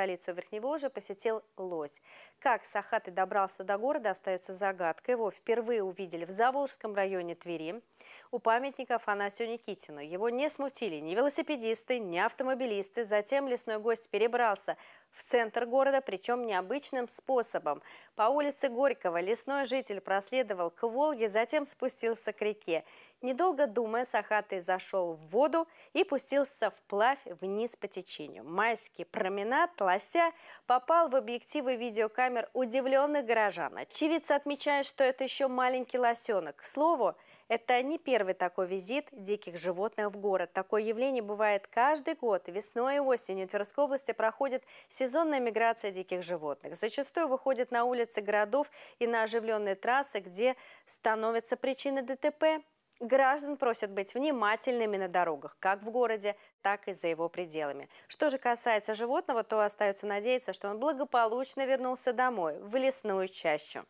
столицу Верхневолжья посетил лось. Как Сахаты добрался до города, остается загадкой. Его впервые увидели в Заволжском районе Твери у памятника Афанасию Никитину. Его не смутили ни велосипедисты, ни автомобилисты. Затем лесной гость перебрался в центр города, причем необычным способом. По улице Горького лесной житель проследовал к Волге, затем спустился к реке. Недолго думая, Сахатый зашел в воду и пустился вплавь вниз по течению. Майский променад лося попал в объективы видеокамер удивленных горожан. Очевидцы отмечают, что это еще маленький лосенок. К слову, это не первый такой визит диких животных в город. Такое явление бывает каждый год. Весной и осенью в Тверской области проходит сезонная миграция диких животных. Зачастую выходят на улицы городов и на оживленные трассы, где становятся причиной ДТП. Граждан просят быть внимательными на дорогах, как в городе, так и за его пределами. Что же касается животного, то остается надеяться, что он благополучно вернулся домой, в лесную чащу.